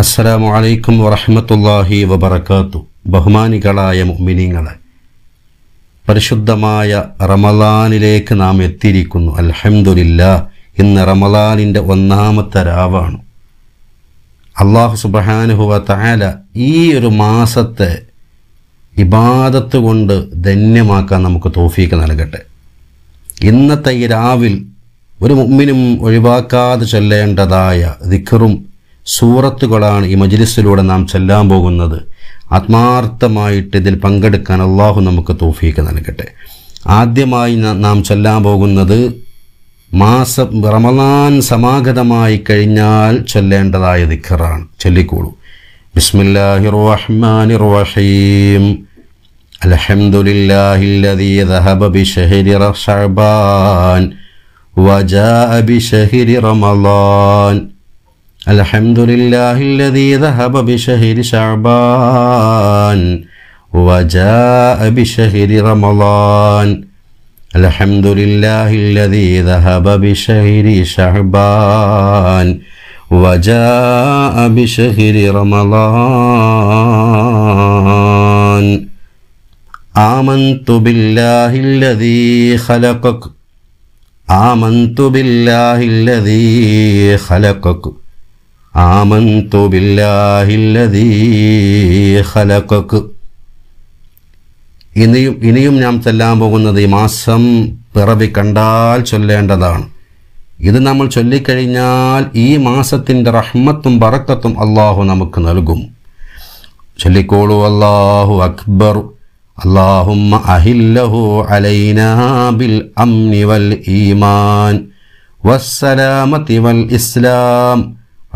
അസ്സലാമു അലൈക്കും വറഹമത്തല്ലാഹി വബർക്കാത്തു ബഹുമാനികളായ മുഅ്മിനീങ്ങളെ പരിശുദ്ധമായ റമലാനിലേക്ക് നാം എത്തിയിരിക്കുന്നു അൽഹംദുലില്ല ഇന്ന് റമലാനിൻ്റെ ഒന്നാമത്തെ രാവാണ് അള്ളാഹു സുബഹാനുഹുവ താല ഈ ഒരു മാസത്തെ ഇബാദത്ത് കൊണ്ട് ധന്യമാക്കാൻ നമുക്ക് തോഫീക്ക് നൽകട്ടെ ഇന്നത്തെ ഈ രാവിൽ ഒരു മുമ്മിനും ഒഴിവാക്കാതെ ചൊല്ലേണ്ടതായ ദിക്റും സൂറത്തുകളാണ് ഈ മജ്ലിസിലൂടെ നാം ചെല്ലാൻ പോകുന്നത് ആത്മാർത്ഥമായിട്ട് ഇതിൽ പങ്കെടുക്കാൻ അള്ളാഹു നമുക്ക് തോഫീക്ക് നൽകട്ടെ ആദ്യമായി നാം ചെല്ലാൻ പോകുന്നത് മാസം റമദാൻ സമാഗതമായി കഴിഞ്ഞാൽ ചൊല്ലേണ്ടതായ ദിഖറാണ് ചൊല്ലിക്കോളൂ ബിസ്മില്ലാഹി റഹ്മാൻ റഹീം അലഹമുല്ലാഹില്ലദീ ദഹബ ബിഷഹരി ഷഅബാൻ വജാഅ ബിഷഹരി റമദാൻ الحمد لله الذي ذهب بشهر شعبان وجاء بشهر رمضان الحمد لله الذي ذهب بشهر شعبان وجاء بشهر رمضان آمنت بالله الذي خلقك آمنت بالله الذي خلقك ആമന്തു ബില്ലാഹില്ലതീ ഇനിയും ഇനിയും നാം ചെല്ലാൻ പോകുന്നത് ഈ മാസം പിറവി കണ്ടാൽ ചൊല്ലേണ്ടതാണ് ഇത് നമ്മൾ ചൊല്ലിക്കഴിഞ്ഞാൽ ഈ മാസത്തിൻ്റെ റഹ്മത്തും ബറക്കത്തും അള്ളാഹു നമുക്ക് നൽകും ചൊല്ലിക്കോളൂ അള്ളാഹു അക്ബർ അള്ളാഹുമ്മ അഹില്ലഹു അലൈന ബിൽ അംനി വൽ ഈമാൻ വസ്സലാമതി വൽ ഇസ്ലാം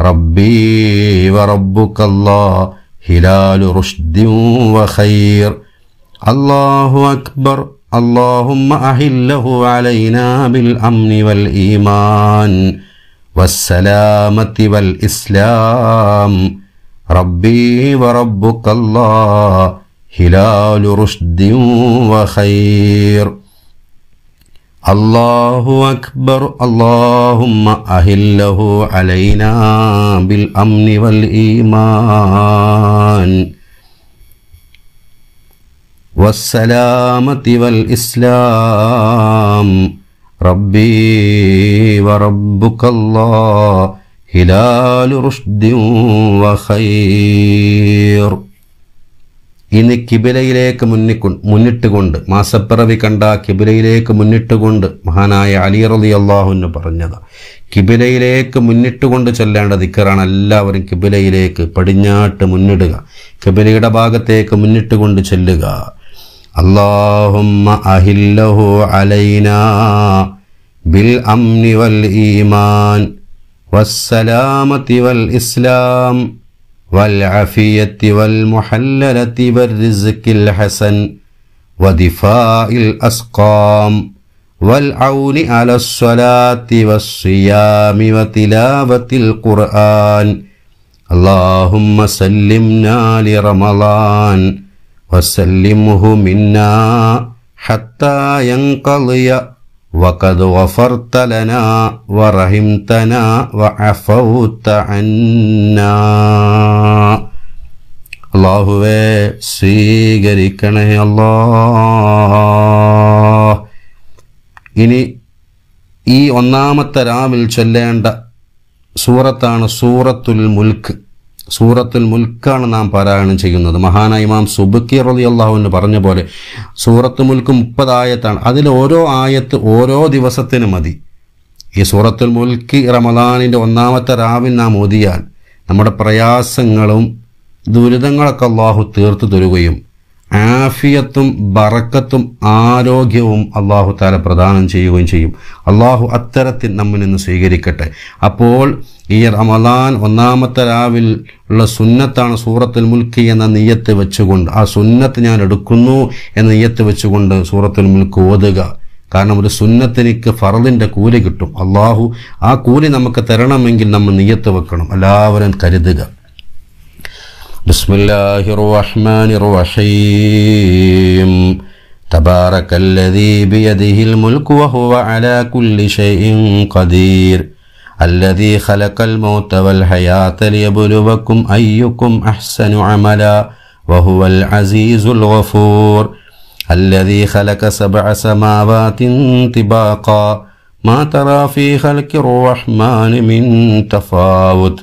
ربي وربك الله هلال رشد وخير الله أكبر اللهم أهله علينا بالأمن والإيمان والسلامة والإسلام ربي وربك الله هلال رشد وخير الله أكبر اللهم أهله علينا بالأمن والإيمان والسلامة والإسلام ربي وربك الله هلال رشد وخير ഇനി കിബിലയിലേക്ക് മുന്നിക്കു മുന്നിട്ടുകൊണ്ട് മാസപ്പിറവി കണ്ട കിബിലയിലേക്ക് മുന്നിട്ടുകൊണ്ട് മഹാനായ അലി റലി അള്ളാഹുവിന് പറഞ്ഞത് കിബിലയിലേക്ക് മുന്നിട്ടുകൊണ്ട് ചെല്ലേണ്ട ദിക്കറാണ് എല്ലാവരും കിബിലയിലേക്ക് പടിഞ്ഞാട്ട് മുന്നിടുക കിബിലയുടെ ഭാഗത്തേക്ക് മുന്നിട്ടുകൊണ്ട് ചെല്ലുക അള്ളാഹുമ്മ ബിൽ അംനി വൽ ഈമാൻ വൽ ഇസ്ലാം والعافية والمحللة والرزق الحسن ودفاع الأسقام والعون على الصلاة والصيام وتلاوة القرآن اللهم سلمنا لرمضان وسلمه منا حتى ينقضي وقد غفرت لنا ورحمتنا وعفوت عنا അള്ളാഹുവെ സ്വീകരിക്കണേ അല്ലാ ഇനി ഈ ഒന്നാമത്തെ രാവിൽ ചൊല്ലേണ്ട സൂറത്താണ് സൂറത്തുൽ മുൽക്ക് സൂറത്തുൽ മുൽക്കാണ് നാം പാരായണം ചെയ്യുന്നത് മഹാനായി ഇമാം സുബുക്കി റലി അള്ളാഹുവിന് പറഞ്ഞ പോലെ സൂറത്ത് മുൽക്ക് മുപ്പത് ആയത്താണ് അതിൽ ഓരോ ആയത്ത് ഓരോ ദിവസത്തിന് മതി ഈ സൂറത്തുൽ മുൽക്ക് റമദാനിൻ്റെ ഒന്നാമത്തെ രാവിൽ നാം ഓതിയാൽ നമ്മുടെ പ്രയാസങ്ങളും ദുരിതങ്ങളൊക്കെ അള്ളാഹു തീർത്തു തരുകയും ആഫിയത്തും ബറക്കത്തും ആരോഗ്യവും അള്ളാഹു താല പ്രദാനം ചെയ്യുകയും ചെയ്യും അള്ളാഹു അത്തരത്തിൽ നമ്മിൽ നിന്ന് സ്വീകരിക്കട്ടെ അപ്പോൾ ഈ റമദാൻ ഒന്നാമത്തെ രാവിൽ ഉള്ള സുന്നത്താണ് സൂറത്തുൽ മുൽക്ക് എന്ന നിയ്യത്ത് വെച്ചുകൊണ്ട് ആ സുന്നത്ത് ഞാൻ എടുക്കുന്നു എന്ന നിയ്യത്ത് വെച്ചുകൊണ്ട് സൂറത്തുൽ മുൽക്ക് ഓതുക കാരണം ഒരു സുന്നത്തിനിക്ക് ഫറലിൻ്റെ കൂലി കിട്ടും അള്ളാഹു ആ കൂലി നമുക്ക് തരണമെങ്കിൽ നമ്മൾ നിയ്യത്ത് വെക്കണം എല്ലാവരും കരുതുക بسم الله الرحمن الرحيم تبارك الذي بيده الملك وهو على كل شيء قدير الذي خلق الموت والحياة ليبلوكم أيكم أحسن عملا وهو العزيز الغفور الذي خلق سبع سماوات طباقا ما ترى في خلق الرحمن من تفاوت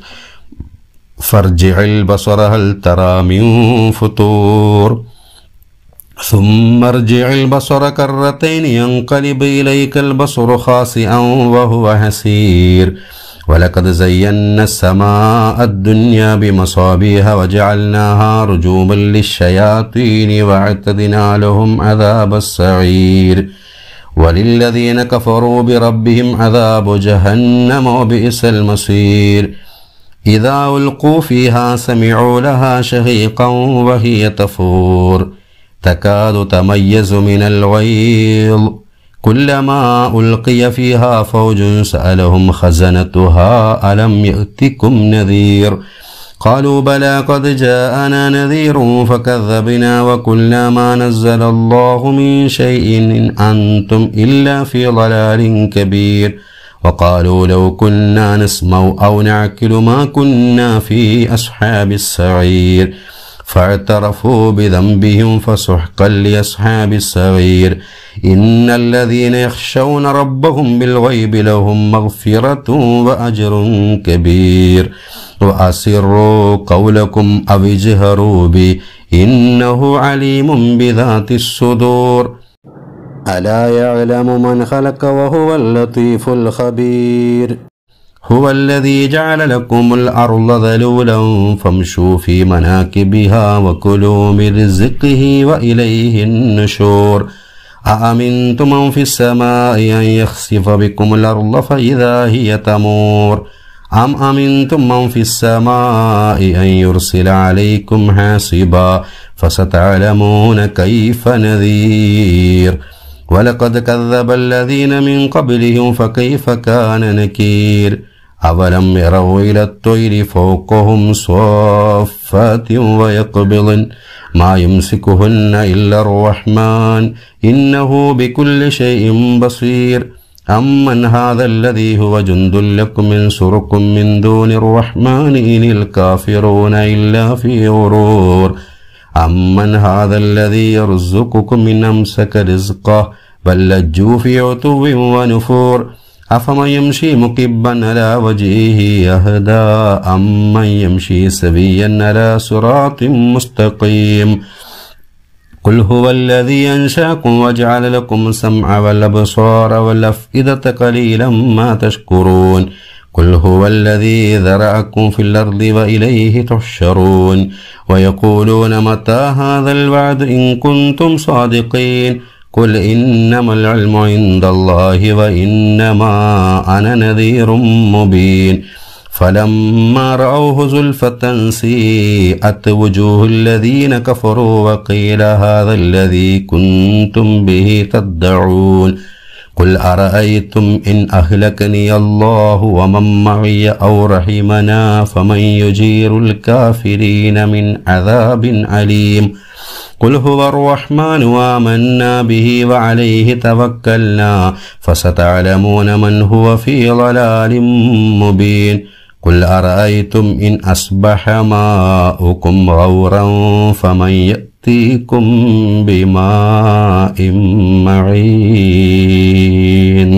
فارجع البصر هل ترى من فطور ثم ارجع البصر كرتين ينقلب إليك البصر خاسئا وهو حسير ولقد زينا السماء الدنيا بمصابيها وجعلناها رجوما للشياطين واعتدنا لهم عذاب السعير وللذين كفروا بربهم عذاب جهنم وبئس المصير إذا ألقوا فيها سمعوا لها شهيقا وهي تفور تكاد تميز من الغيظ كلما ألقي فيها فوج سألهم خزنتها ألم يأتكم نذير قالوا بلى قد جاءنا نذير فكذبنا وقلنا ما نزل الله من شيء إن أنتم إلا في ضلال كبير وقالوا لو كنا نسمع أو نعكل ما كنا في أصحاب السعير فاعترفوا بذنبهم فسحقا لأصحاب السعير إن الذين يخشون ربهم بالغيب لهم مغفرة وأجر كبير وأسروا قولكم أو اجهروا به إنه عليم بذات الصدور ألا يعلم من خلق وهو اللطيف الخبير هو الذي جعل لكم الأرض ذلولا فامشوا في مناكبها وكلوا من رزقه وإليه النشور أأمنتم من في السماء أن يخسف بكم الأرض فإذا هي تمور أم أمنتم من في السماء أن يرسل عليكم حاصبا فستعلمون كيف نذير ولقد كذب الذين من قبلهم فكيف كان نكير أولم يروا إلى الطير فوقهم صافات ويقبضن ما يمسكهن إلا الرحمن إنه بكل شيء بصير أمن هذا الذي هو جند لكم انصركم من دون الرحمن إن الكافرون إلا في غرور أمن هذا الذي يرزقكم من أمسك رزقه بل لجوا في عتو ونفور أفمن يمشي مقبا على وجهه يهدى أمن يمشي سبيا على صراط مستقيم قل هو الذي أنشاكم وجعل لكم السمع والأبصار والأفئدة قليلا ما تشكرون قل هو الذي ذرأكم في الأرض وإليه تحشرون ويقولون متى هذا الوعد إن كنتم صادقين قل إنما العلم عند الله وإنما أنا نذير مبين فلما رأوه زلفة سيئت وجوه الذين كفروا وقيل هذا الذي كنتم به تدعون قل أرأيتم إن أهلكني الله ومن معي أو رحمنا فمن يجير الكافرين من عذاب أليم قل هو الرحمن وآمنا به وعليه توكلنا فستعلمون من هو في ضلال مبين قل أرأيتم إن أصبح ماؤكم غورا فمن يأتي يسقيكم بماء معين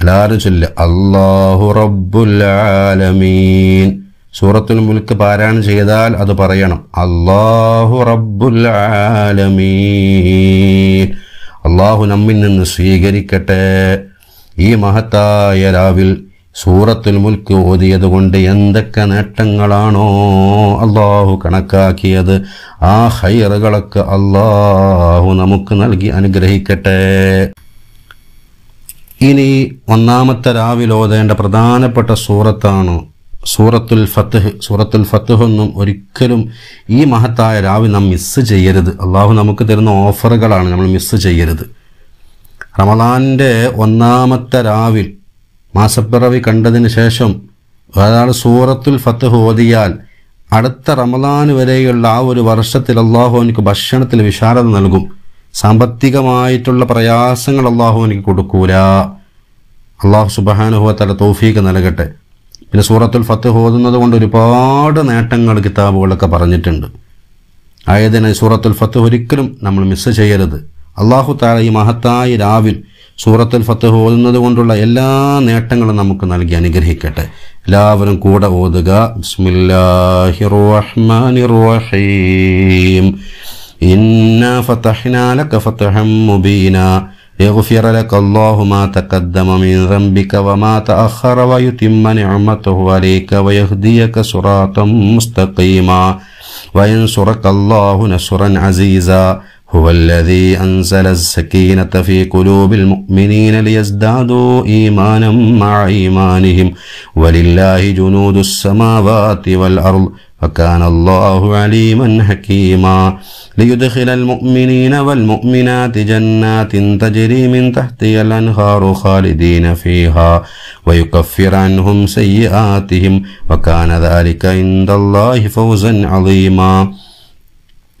എല്ലാവരും ചൊല്ല അള്ളാഹു റബ്ബുൽ ആലമീൻ സൂറത്തുൽ മുൽക്ക് പാരായണം ചെയ്താൽ അത് പറയണം അള്ളാഹു റബ്ബുൽ ആലമീൻ അള്ളാഹു നമ്മിൽ നിന്ന് സ്വീകരിക്കട്ടെ ഈ മഹത്തായ രാവിൽ സൂറത്തുൽ മുൽക്ക് ഓതിയത് കൊണ്ട് എന്തൊക്കെ നേട്ടങ്ങളാണോ അള്ളാഹു കണക്കാക്കിയത് ആ ഹൈറുകളൊക്കെ അള്ളാഹു നമുക്ക് നൽകി അനുഗ്രഹിക്കട്ടെ ഇനി ഒന്നാമത്തെ രാവിൽ ഓതേണ്ട പ്രധാനപ്പെട്ട സൂറത്താണ് സൂറത്തുൽ ഫത്തഹ് സൂറത്തുൽ ഫത്തഹ് ഒന്നും ഒരിക്കലും ഈ മഹത്തായ രാവിൽ നാം മിസ്സ് ചെയ്യരുത് അള്ളാഹു നമുക്ക് തരുന്ന ഓഫറുകളാണ് നമ്മൾ മിസ്സ് ചെയ്യരുത് റമദാൻ്റെ ഒന്നാമത്തെ രാവിൽ മാസപ്പിറവി കണ്ടതിന് ശേഷം ഒരാൾ സൂറത്തുൽ ഫത്ത് ഓതിയാൽ അടുത്ത റമദാൻ വരെയുള്ള ആ ഒരു വർഷത്തിൽ അള്ളാഹു എനിക്ക് ഭക്ഷണത്തിൽ വിശാലത നൽകും സാമ്പത്തികമായിട്ടുള്ള പ്രയാസങ്ങൾ അള്ളാഹു എനിക്ക് കൊടുക്കൂല അള്ളാഹു സുബാനുഹുവത്തല തോഫീക്ക് നൽകട്ടെ പിന്നെ സൂറത്തുൽ ഫത്ത് ഓതുന്നത് കൊണ്ട് ഒരുപാട് നേട്ടങ്ങൾ കിതാബുകളൊക്കെ പറഞ്ഞിട്ടുണ്ട് ആയതിനാൽ സൂറത്തുൽ ഫത്ത് ഒരിക്കലും നമ്മൾ മിസ്സ് ചെയ്യരുത് അള്ളാഹു താല ഈ മഹത്തായി രാവിൽ സൂറത്തുൽ ഫത്തഹ് ഓതുന്നത് കൊണ്ടുള്ള എല്ലാ നേട്ടങ്ങളും നമുക്ക് നൽകി അനുഗ്രഹിക്കട്ടെ എല്ലാവരും കൂടെ ഓതുക إنا فتحنا لك فتحا مبينا يغفر لك الله ما تقدم من ذنبك وما تأخر ويتم نعمته عليك ويهديك صراطا مستقيما وينصرك الله نصرا عزيزا هو الذي أنزل السكينة في قلوب المؤمنين ليزدادوا إيمانا مع إيمانهم ولله جنود السماوات والأرض وكان الله عليما حكيما ليدخل المؤمنين والمؤمنات جنات تجري من تحتها الأنهار خالدين فيها ويكفر عنهم سيئاتهم وكان ذلك عند الله فوزا عظيما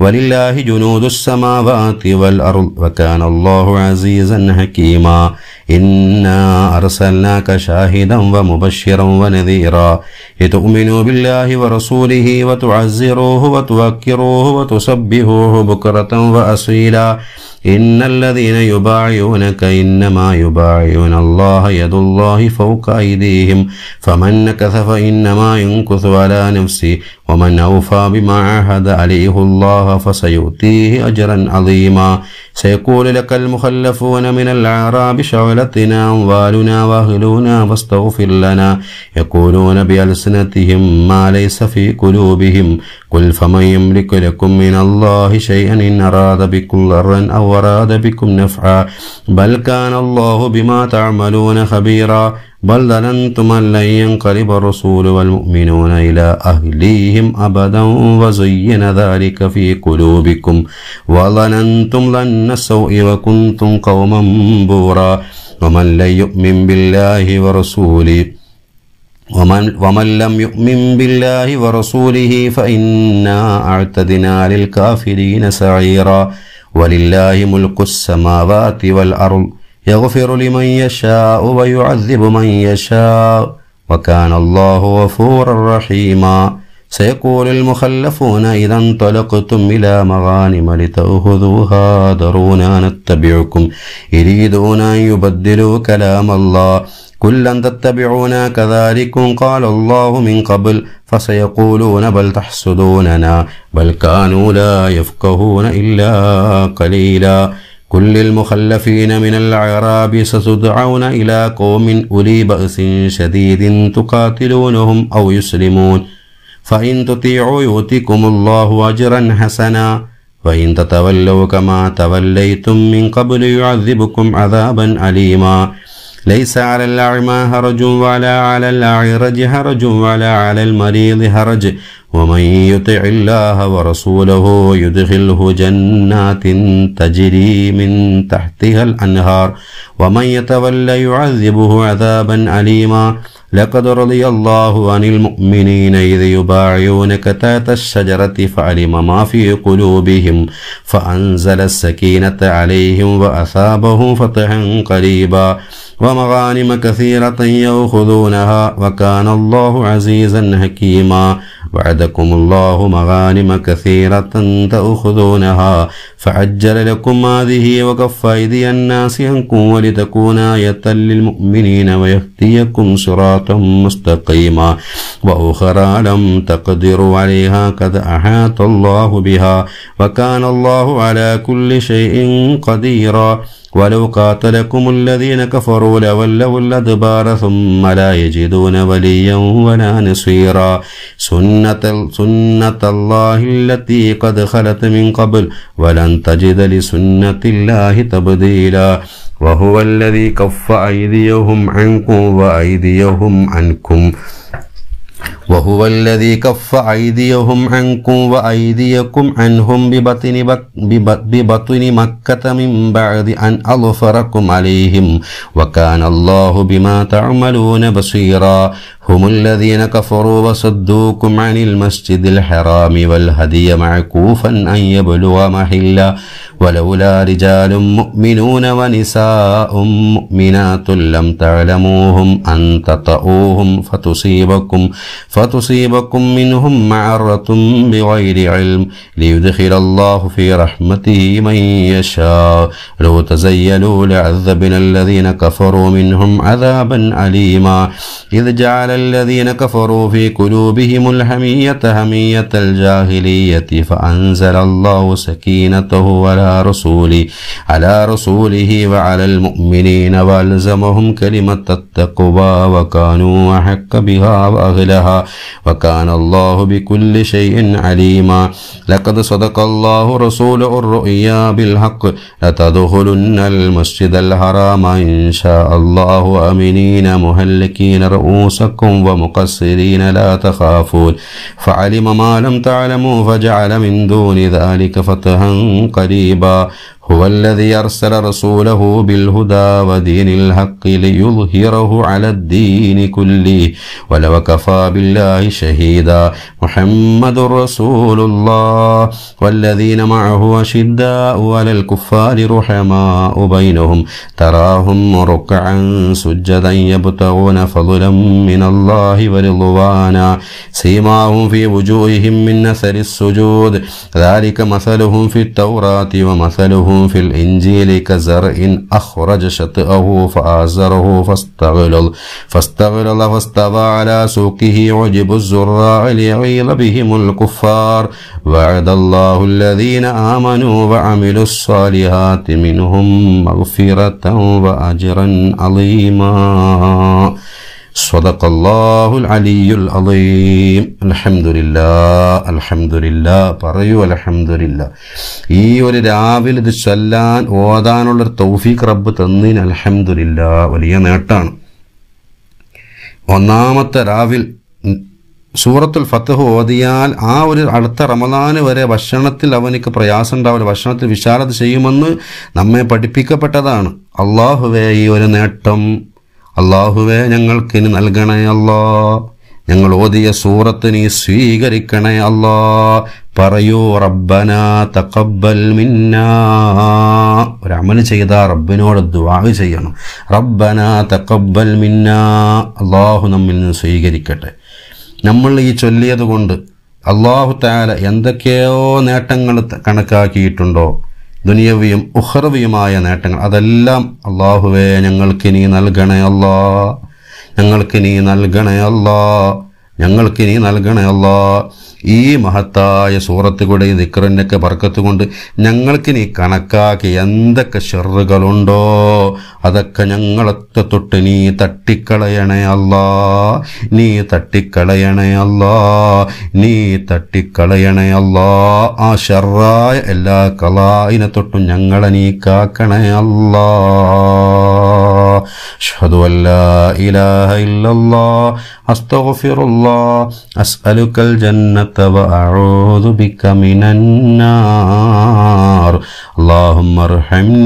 ولله جنود السماوات والأرض وكان الله عزيزا حكيما إنا أرسلناك شاهدا ومبشرا ونذيرا لتؤمنوا بالله ورسوله وتعزروه وتوكروه وتسبهوه بكرة وأصيلا إن الذين يبايعونك إنما يبايعون الله يد الله فوق أيديهم فمن نكث فإنما ينكث على نفسه ومن أوفى بما عهد عليه الله فسيؤتيه أجرا عظيما سيقول لك المخلفون من الأعراب شغلتنا أموالنا وأهلنا فاستغفر لنا يقولون بألسنتهم ما ليس في قلوبهم قل فمن يملك لكم من الله شيئا إن أراد بكم ضرا أو وأراد بكم نفعا بل كان الله بما تعملون خبيرا بل ظننتم أن لن ينقلب الرسول والمؤمنون إلى أهليهم أبدا وزين ذلك في قلوبكم وظننتم ظن السوء وكنتم قوما بورا ومن لن يؤمن بالله ورسوله ومن, ومن لم يؤمن بالله ورسوله فإنا أعتدنا للكافرين سعيرا ولله ملك السماوات والأرض يغفر لمن يشاء ويعذب من يشاء وكان الله غفورا رحيما سيقول المخلفون إذا انطلقتم إلى مغانم لتأخذوها ذرونا نتبعكم يريدون أن يبدلوا كلام الله كلا تتبعونا كذلكم قال الله من قبل فسيقولون بل تحسدوننا بل كانوا لا يفقهون إلا قليلا كل المخلفين من العراب ستدعون إلى قوم أولي بأس شديد تقاتلونهم أو يسلمون فإن تطيعوا يؤتكم الله أجرا حسنا وإن تتولوا كما توليتم من قبل يعذبكم عذابا أليما ليس على الأعمى هرج ولا على الأعرج هرج ولا على المريض هرج ومن يطع الله ورسوله يدخله جنات تجري من تحتها الأنهار ومن يتولى يعذبه عذابا أليما لقد رضي الله عن المؤمنين إذ يبايعونك تحت الشجرة فعلم ما في قلوبهم فأنزل السكينة عليهم وأثابهم فتحا قريبا ومغانم كثيرة يأخذونها وكان الله عزيزا حكيما وعدكم الله مغانم كثيرة تأخذونها فعجل لكم هذه وكف أيدي الناس عنكم ولتكون آية للمؤمنين ويهديكم صراطا مستقيما وأخرى لم تقدروا عليها قد أحاط الله بها وكان الله على كل شيء قديرا ولو قاتلكم الذين كفروا لولوا الأدبار ثم لا يجدون وليا ولا نصيرا سنة, سنة الله التي قد خلت من قبل ولن تجد لسنة الله تبديلا وهو الذي كف أيديهم عنكم وأيديهم عنكم وهو الذي كف أيديهم عنكم وأيديكم عنهم ببطن, ببطن مكة من بعد أن أظفركم عليهم وكان الله بما تعملون بصيرا هم الذين كفروا وصدوكم عن المسجد الحرام والهدي معكوفا أن يبلغ محلا ولولا رجال مؤمنون ونساء مؤمنات لم تعلموهم أن تطؤوهم فتصيبكم فتصيبكم منهم معرة بغير علم ليدخل الله في رحمته من يشاء لو تزيلوا لعذبنا الذين كفروا منهم عذابا أليما إذ جعل الذين كفروا في قلوبهم الحمية حمية الجاهلية فأنزل الله سكينته على رسوله على رسوله وعلى المؤمنين وألزمهم كلمة التقوى وكانوا أحق بها وأهلها وكان الله بكل شيء عليما لقد صدق الله رسوله الرؤيا بالحق لتدخلن المسجد الحرام إن شاء الله أمنين مهلكين رؤوسكم وراءكم ومقصرين لا تخافون فعلم ما لم تعلموا فجعل من دون ذلك فتها قريبا هو الذي أرسل رسوله بالهدى ودين الحق ليظهره على الدين كله ولو كفى بالله شهيدا محمد رسول الله والذين معه أشداء على الكفار رحماء بينهم تراهم ركعا سجدا يبتغون فضلا من الله ورضوانا سيماهم في وجوههم من نثر السجود ذلك مثلهم في التوراة ومثلهم لكم في الإنجيل كزرع أخرج شطئه فآزره فاستغلل فاستغلل فاستوى على سوقه عجب الزراع ليغيظ بهم الكفار وعد الله الذين آمنوا وعملوا الصالحات منهم مغفرة وأجرا عظيما صدق الله العلي العظيم الحمد لله الحمد لله പറയൂ ഈ ഒരു രാവിലെ ഇത് ചൊല്ലാൻ ഓതാനുള്ള ഒരു തൗഫീഖ് റബ്ബ് തന്നീൻ അൽഹംദുലില്ല വലിയ നേട്ടമാണ് ഒന്നാമത്തെ രാവിൽ സൂറത്തുൽ ഫത്തഹ് ഓതിയാൽ ആ ഒരു അടുത്ത റമദാന് വരെ ഭക്ഷണത്തിൽ അവനിക്ക് പ്രയാസം ഉണ്ടാവില്ല ഭക്ഷണത്തിൽ വിശാലത ചെയ്യുമെന്ന് നമ്മെ പഠിപ്പിക്കപ്പെട്ടതാണ് അള്ളാഹുവേ ഈ ഒരു നേട്ടം അള്ളാഹുവെ ഞങ്ങൾക്കിനി നൽകണേ അല്ലാ ഞങ്ങൾ ഓതിയ സൂറത്ത് നീ സ്വീകരിക്കണേ അല്ലാ പറയൂ റബ്ബന തക്കബൽ മിന്ന ഒരു ചെയ്ത റബ്ബിനോട് ദുവാ ചെയ്യണം റബ്ബന തക്കബൽ മിന്ന അള്ളാഹു നമ്മിൽ നിന്ന് സ്വീകരിക്കട്ടെ നമ്മൾ ഈ ചൊല്ലിയത് കൊണ്ട് അള്ളാഹു താല എന്തൊക്കെയോ നേട്ടങ്ങൾ കണക്കാക്കിയിട്ടുണ്ടോ ദുനിയവിയും ഉഹർവിയുമായ നേട്ടങ്ങൾ അതെല്ലാം അള്ളാഹുവെ ഞങ്ങൾക്ക് നീ നൽകണേ അല്ലാ ഞങ്ങൾക്ക് നീ നൽകണേ അല്ലാ ഞങ്ങൾക്ക് നീ നൽകണേ അല്ലാ ഈ മഹത്തായ സൂറത്ത് കൂടെ ഈ ദിക്കറിനൊക്കെ ബർക്കത്തുകൊണ്ട് ഞങ്ങൾക്കിനി കണക്കാക്കി എന്തൊക്കെ ഷെറുകളുണ്ടോ അതൊക്കെ ഞങ്ങളൊക്കെ തൊട്ട് നീ തട്ടിക്കളയണേ അല്ലാ നീ തട്ടിക്കളയണേ അല്ലാ നീ തട്ടിക്കളയണേ അല്ലാ ആ ഷെറായ എല്ലാ കലായിനെ തൊട്ടും ഞങ്ങളെ നീ കാക്കണേ അല്ലാ أشهد أن لا إله അസ്അലുക്കൽ الله الجنة وأعوذ بك من النار اللهم ارحمني